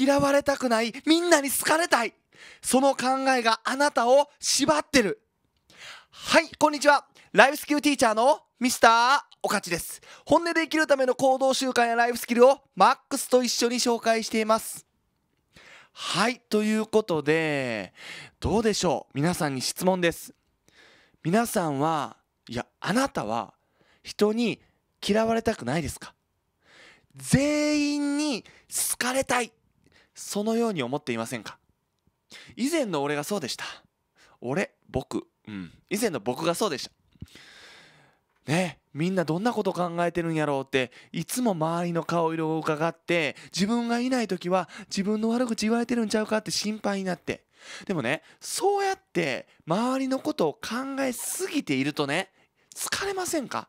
嫌われたくないみんなに好かれたいその考えがあなたを縛ってるはいこんにちはライフスキルティーチャーのミスターおかちです本音で生きるための行動習慣やライフスキルをマックスと一緒に紹介していますはいということでどうでしょう皆さんに質問です皆さんはいやあなたは人に嫌われたくないですか全員に好かれたいそのように思っていませんか以前の俺がそうでした俺僕うん以前の僕がそうでしたねみんなどんなこと考えてるんやろうっていつも周りの顔色を伺って自分がいない時は自分の悪口言われてるんちゃうかって心配になってでもねそうやって周りのことを考えすぎているとね疲れませんか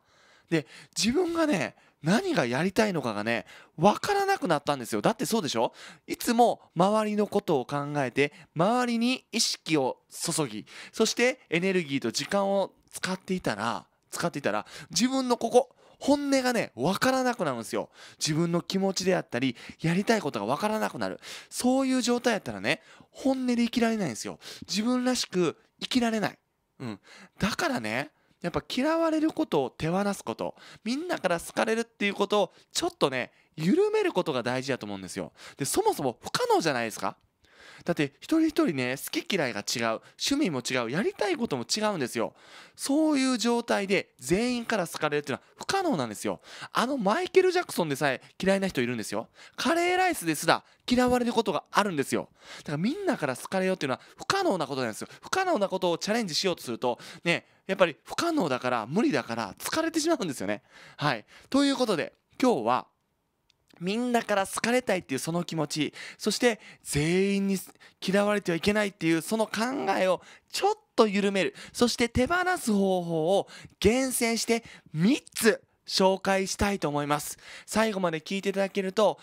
で自分がね何がやりたいのかがね分からなくなったんですよだってそうでしょいつも周りのことを考えて周りに意識を注ぎそしてエネルギーと時間を使っていたら使っていたら自分のここ本音がね、わからなくなるんですよ。自分の気持ちであったり、やりたいことがわからなくなる。そういう状態やったらね、本音で生きられないんですよ。自分らしく生きられない。うん。だからね、やっぱ嫌われることを手放すことみんなから好かれるっていうことをちょっとね緩めることが大事だと思うんですよでそもそも不可能じゃないですかだって一人一人ね好き嫌いが違う趣味も違うやりたいことも違うんですよそういう状態で全員から好かれるっていうのは不可能なんですよあのマイケル・ジャクソンでさえ嫌いな人いるんですよカレーライスですら嫌われることがあるんですよだからみんなから好かれようっていうのは不可能なことなんですよ不可能なことをチャレンジしようとするとねやっぱり不可能だから無理だから疲れてしまうんですよねはいということで今日はみんなから好かれたいっていうその気持ちそして全員に嫌われてはいけないっていうその考えをちょっと緩めるそして手放す方法を厳選して3つ紹介したいと思います。最後まで聞いていただけると、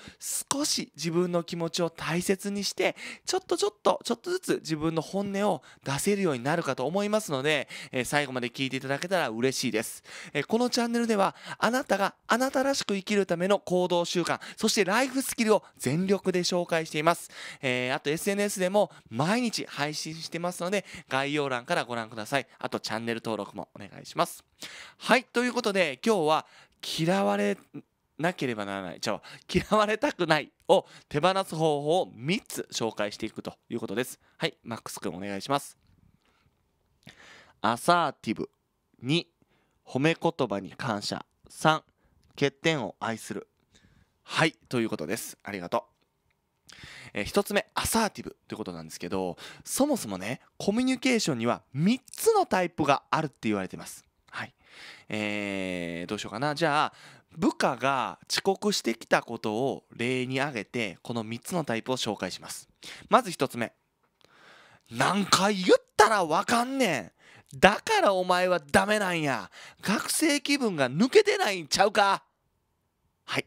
少し自分の気持ちを大切にして、ちょっとちょっと、ちょっとずつ自分の本音を出せるようになるかと思いますので、えー、最後まで聞いていただけたら嬉しいです、えー、このチャンネルでは、あなたがあなたらしく生きるための行動習慣、そしてライフスキルを全力で紹介しています。えー、あと SNS でも毎日配信してますので、概要欄からご覧ください。あとチャンネル登録もお願いします。はい、ということで今日は嫌われなければならないじゃ嫌われたくないを手放す方法を3つ紹介していくということですはいマックス君お願いしますアサーティブ2褒め言葉に感謝3欠点を愛するはいということですありがとうえー、1つ目アサーティブということなんですけどそもそもねコミュニケーションには3つのタイプがあるって言われてますはい。えー、どうしようかな。じゃあ、部下が遅刻してきたことを例に挙げて、この3つのタイプを紹介します。まず1つ目。何回言ったらわかんねん。だからお前はダメなんや。学生気分が抜けてないんちゃうか。はい。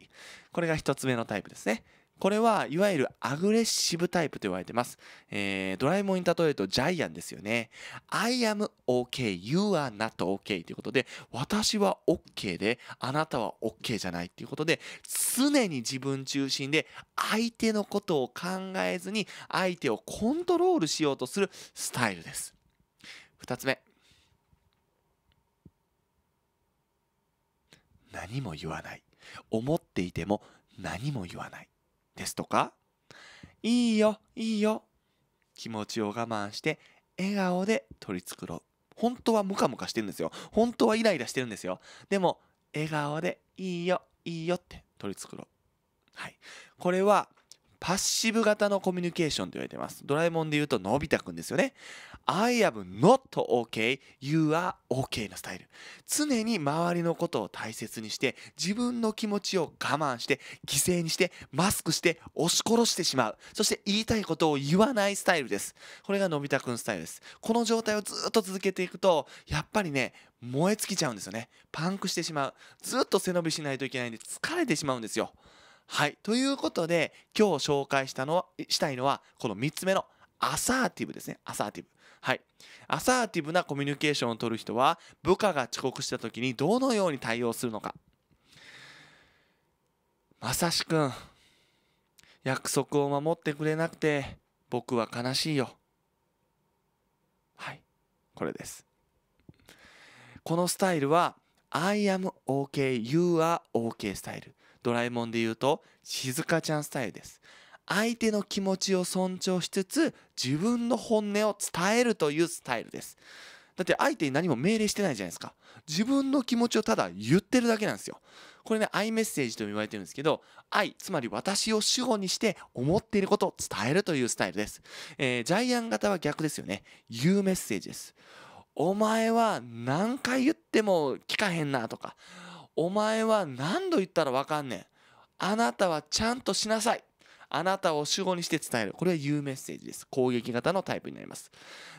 これが1つ目のタイプですね。これはいわゆるアグレッシブタイプと言われてます。えー、ドラえもんに例えるとジャイアンですよね。I am OK, you are not OK ということで、私は OK で、あなたは OK じゃないっていうことで、常に自分中心で相手のことを考えずに相手をコントロールしようとするスタイルです。2つ目。何も言わない。思っていても何も言わない。ですとか、いいよ、いいよ、気持ちを我慢して笑顔で取り繕う。本当はムカムカしてるんですよ。本当はイライラしてるんですよ。でも、笑顔でいいよ、いいよって取り繕う。はい。これは、パッシブ型のコミュニケーションと言われています。ドラえもんで言うと、のび太くんですよね。I am not okay, you are okay のスタイル。常に周りのことを大切にして、自分の気持ちを我慢して、犠牲にして、マスクして、押し殺してしまう。そして言いたいことを言わないスタイルです。これがのび太くんスタイルです。この状態をずっと続けていくと、やっぱりね、燃え尽きちゃうんですよね。パンクしてしまう。ずっと背伸びしないといけないんで疲れてしまうんですよ。はい。ということで、今日紹介したのは、したいのは、この3つ目のアサーティブですね。アサーティブ。はい。アサーティブなコミュニケーションをとる人は、部下が遅刻した時にどのように対応するのか。まさしくん、約束を守ってくれなくて、僕は悲しいよ。はい。これです。このスタイルは、I am OK, you are OK スタイル。ドラえもんで言うと静香ちゃんスタイルです相手の気持ちを尊重しつつ自分の本音を伝えるというスタイルですだって相手に何も命令してないじゃないですか自分の気持ちをただ言ってるだけなんですよこれね愛メッセージと言われてるんですけど愛つまり私を主語にして思っていることを伝えるというスタイルです、えー、ジャイアン型は逆ですよね言うメッセージですお前は何回言っても聞かへんなとかお前は何度言ったらわかんねん。あなたはちゃんとしなさい。あなたを主語にして伝える。これはうメッセージです。攻撃型のタイプになります。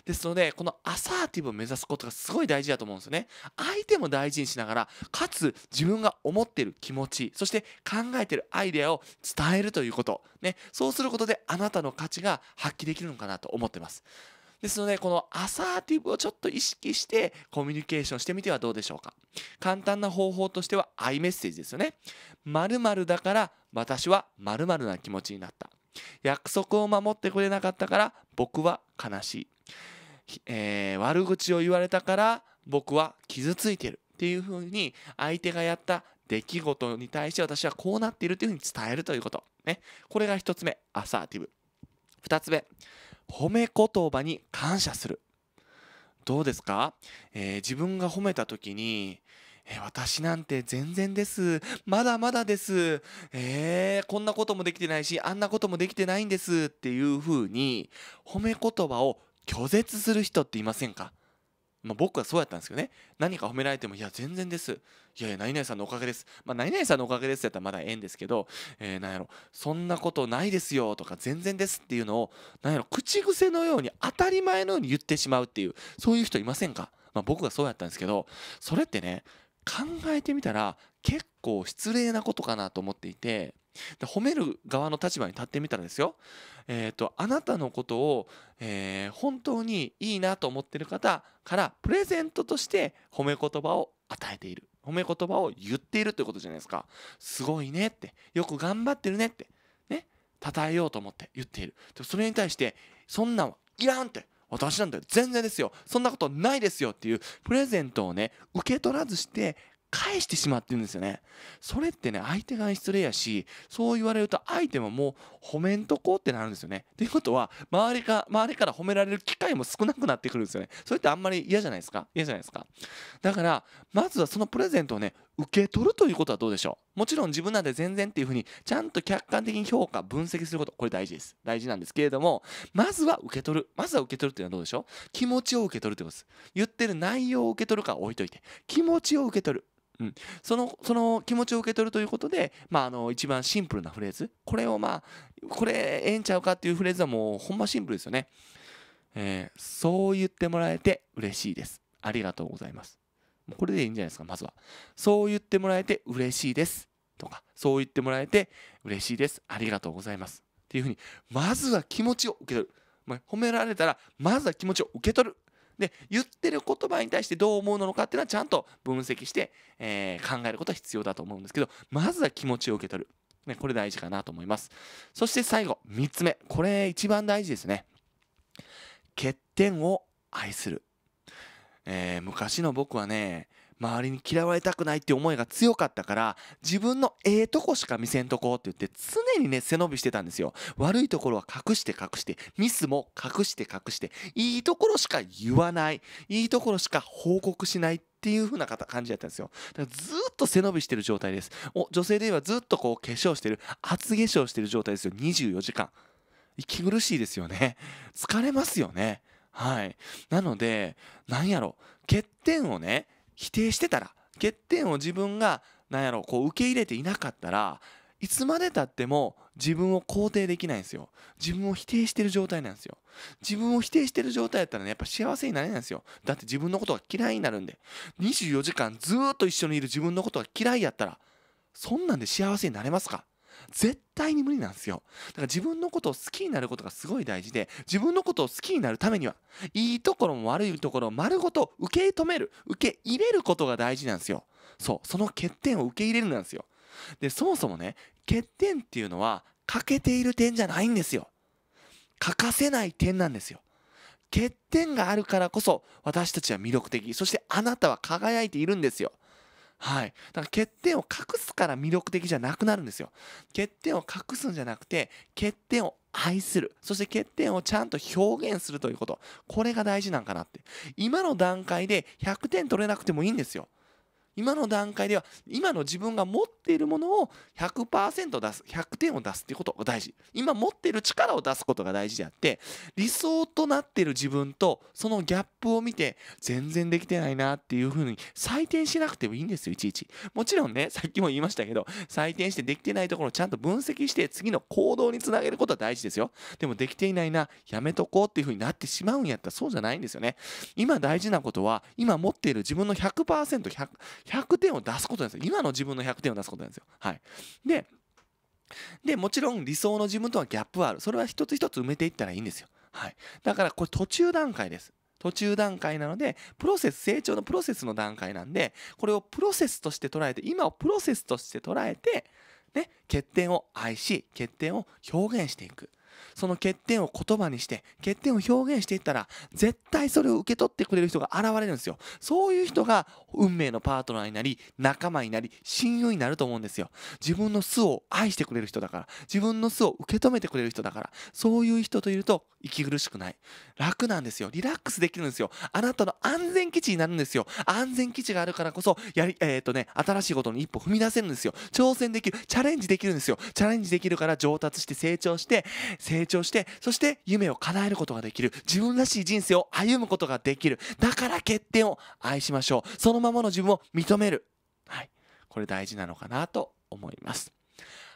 ですので、このアサーティブを目指すことがすごい大事だと思うんですよね。相手も大事にしながら、かつ自分が思っている気持ち、そして考えているアイデアを伝えるということ。ね、そうすることであなたの価値が発揮できるのかなと思ってます。ですので、このアサーティブをちょっと意識してコミュニケーションしてみてはどうでしょうか。簡単な方法としては、アイメッセージですよね。〇〇だから私は〇〇な気持ちになった。約束を守ってくれなかったから僕は悲しい。えー、悪口を言われたから僕は傷ついてる。っていうふうに相手がやった出来事に対して私はこうなっているというふうに伝えるということ。ね。これが1つ目、アサーティブ。2つ目、褒め言葉に感謝するどうですか、えー、自分が褒めた時にえ私なんて全然です。まだまだです。えー、こんなこともできてないし、あんなこともできてないんですっていうふうに、褒め言葉を拒絶する人っていませんかまあ、僕はそうやったんですけどね何か褒められてもいや全然ですいやいや何々さんのおかげですまあ何々さんのおかげですやったらまだええんですけど、えー、何やろそんなことないですよとか全然ですっていうのを何やろ口癖のように当たり前のように言ってしまうっていうそういう人いませんか、まあ、僕はそうやったんですけどそれってね考えてみたら結構失礼なことかなと思っていてで褒める側の立場に立ってみたらですよ、えーと、あなたのことを、えー、本当にいいなと思ってる方からプレゼントとして褒め言葉を与えている褒め言葉を言っているということじゃないですかすごいねってよく頑張ってるねってね称えようと思って言っているでそれに対してそんなんはいらんって私なんだよ全然ですよそんなことないですよっていうプレゼントをね受け取らずして返してしまってるんですよね。それってね、相手側に失礼やし、そう言われると相手ももう褒めんとこうってなるんですよね。ということは、周りか、周りから褒められる機会も少なくなってくるんですよね。それってあんまり嫌じゃないですか嫌じゃないですか。だから、まずはそのプレゼントをね、受け取るということはどうでしょうもちろん自分なんて全然っていうふうに、ちゃんと客観的に評価、分析すること、これ大事です。大事なんですけれども、まずは受け取る。まずは受け取るっていうのはどうでしょう気持ちを受け取るってことです。言ってる内容を受け取るか置いといて、気持ちを受け取る。うん、そのその気持ちを受け取るということで、まあ、あの一番シンプルなフレーズこれをまあこれええんちゃうかっていうフレーズはもうほんまシンプルですよね、えー、そう言ってもらえて嬉しいですありがとうございますこれでいいんじゃないですかまずはそう言ってもらえて嬉しいですとかそう言ってもらえて嬉しいですありがとうございますっていうふうにまずは気持ちを受け取る、まあ、褒められたらまずは気持ちを受け取るで言ってる言葉に対してどう思うのかっていうのはちゃんと分析して、えー、考えることは必要だと思うんですけどまずは気持ちを受け取る、ね、これ大事かなと思いますそして最後3つ目これ一番大事ですね欠点を愛するえー、昔の僕はね周りに嫌われたくないって思いが強かったから自分のええとこしか見せんとこって言って常にね背伸びしてたんですよ悪いところは隠して隠してミスも隠して隠していいところしか言わないいいところしか報告しないっていう風な感じだったんですよだからずっと背伸びしてる状態ですお女性で言えばずっとこう化粧してる厚化粧してる状態ですよ24時間息苦しいですよね疲れますよねはい。なので、なんやろ、欠点をね、否定してたら、欠点を自分が、なんやろ、こう受け入れていなかったら、いつまでたっても自分を肯定できないんですよ。自分を否定してる状態なんですよ。自分を否定してる状態やったらね、やっぱ幸せになれないんですよ。だって自分のことが嫌いになるんで。24時間ずっと一緒にいる自分のことが嫌いやったら、そんなんで幸せになれますか絶対に無理なんですよ。だから自分のことを好きになることがすごい大事で、自分のことを好きになるためには、いいところも悪いところを丸ごと受け止める、受け入れることが大事なんですよ。そう、その欠点を受け入れるなんですよ。で、そもそもね、欠点っていうのは、欠けている点じゃないんですよ。欠かせない点なんですよ。欠点があるからこそ私たちは魅力的そしてあなたは輝いているんですよはい。だから欠点を隠すから魅力的じゃなくなるんですよ。欠点を隠すんじゃなくて、欠点を愛する。そして欠点をちゃんと表現するということ。これが大事なんかなって。今の段階で100点取れなくてもいいんですよ。今の段階では今の自分が持っているものを100%出す100点を出すっていうことが大事今持っている力を出すことが大事であって理想となっている自分とそのギャップを見て全然できてないなっていうふうに採点しなくてもいいんですよいちいちもちろんねさっきも言いましたけど採点してできてないところをちゃんと分析して次の行動につなげることは大事ですよでもできていないなやめとこうっていうふうになってしまうんやったらそうじゃないんですよね今大事なことは今持っている自分の 100%100% 100 100点を出すことなんですよ今の自分の100点を出すことなんですよはいででもちろん理想の自分とはギャップはあるそれは一つ一つ埋めていったらいいんですよはいだからこれ途中段階です途中段階なので、プロセス、成長のプロセスの段階なんで、これをプロセスとして捉えて、今をプロセスとして捉えて、ね、欠点を愛し、欠点を表現していく。その欠点を言葉にして欠点を表現していったら絶対それを受け取ってくれる人が現れるんですよそういう人が運命のパートナーになり仲間になり親友になると思うんですよ自分の巣を愛してくれる人だから自分の巣を受け止めてくれる人だからそういう人といると息苦しくない楽なんですよリラックスできるんですよあなたの安全基地になるんですよ安全基地があるからこそやり、えーとね、新しいことに一歩踏み出せるんですよ挑戦できるチャレンジできるんですよチャレンジできるから上達して成長して成長してそして夢を叶えることができる自分らしい人生を歩むことができるだから欠点を愛しましょうそのままの自分を認めるはいこれ大事なのかなと思います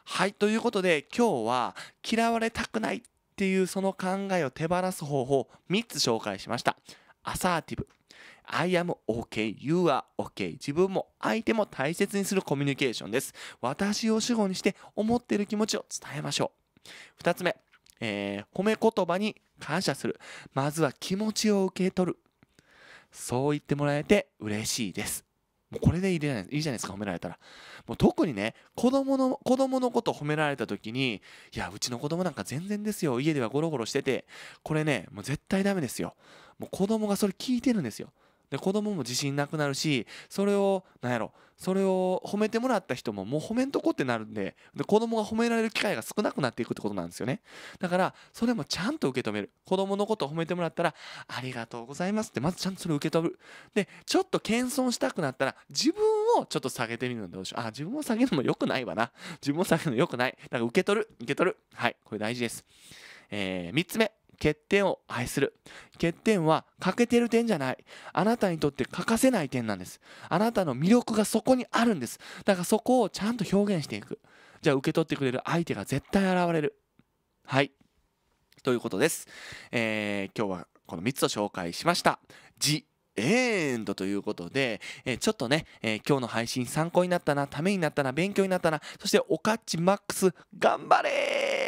はいということで今日は嫌われたくないっていうその考えを手放す方法3つ紹介しました。アサーティブ。I am OK, you are OK 自分も相手も大切にするコミュニケーションです。私を主語にして思っている気持ちを伝えましょう。2つ目、えー、褒め言葉に感謝する。まずは気持ちを受け取る。そう言ってもらえて嬉しいです。もうこれでいいじゃないですか褒められたらもう特にね子供の子供のこと褒められた時にいやうちの子供なんか全然ですよ家ではゴロゴロしててこれねもう絶対ダメですよもう子供がそれ聞いてるんですよで子供も自信なくなるしそれを何やろそれを褒めてもらった人ももう褒めんとこってなるんでで子供が褒められる機会が少なくなっていくってことなんですよねだからそれもちゃんと受け止める子供のことを褒めてもらったらありがとうございますってまずちゃんとそれを受け取るでちょっと謙遜したくなったら自分をちょっと下げてみるのどうしようあ自分を下げるのも良くないわな自分を下げるの良くないだから受け取る受け取るはいこれ大事ですえー、3つ目欠点を愛する欠点は欠けてる点じゃないあなたにとって欠かせない点なんですあなたの魅力がそこにあるんですだからそこをちゃんと表現していくじゃあ受け取ってくれる相手が絶対現れるはいということです、えー、今日はこの3つを紹介しましたエンドということで、えー、ちょっとね、えー、今日の配信参考になったな、ためになったな、勉強になったな、そしておかっちマックス頑張れ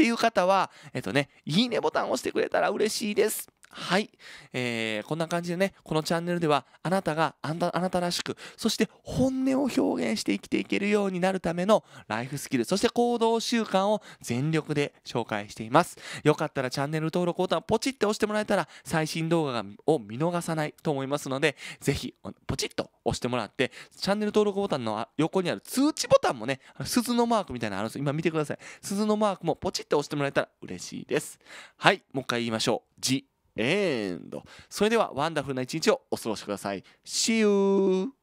っていう方は、えっとね、いいねボタンを押してくれたら嬉しいです。はい、えー、こんな感じでねこのチャンネルではあなたがあなたらしくそして本音を表現して生きていけるようになるためのライフスキルそして行動習慣を全力で紹介していますよかったらチャンネル登録ボタンポチッと押してもらえたら最新動画を見逃さないと思いますのでぜひポチッと押してもらってチャンネル登録ボタンの横にある通知ボタンもね鈴のマークみたいなのあるんです今見てください鈴のマークもポチッと押してもらえたら嬉しいですはいもう一回言いましょう a n それではワンダフルな一日をお過ごしください See you!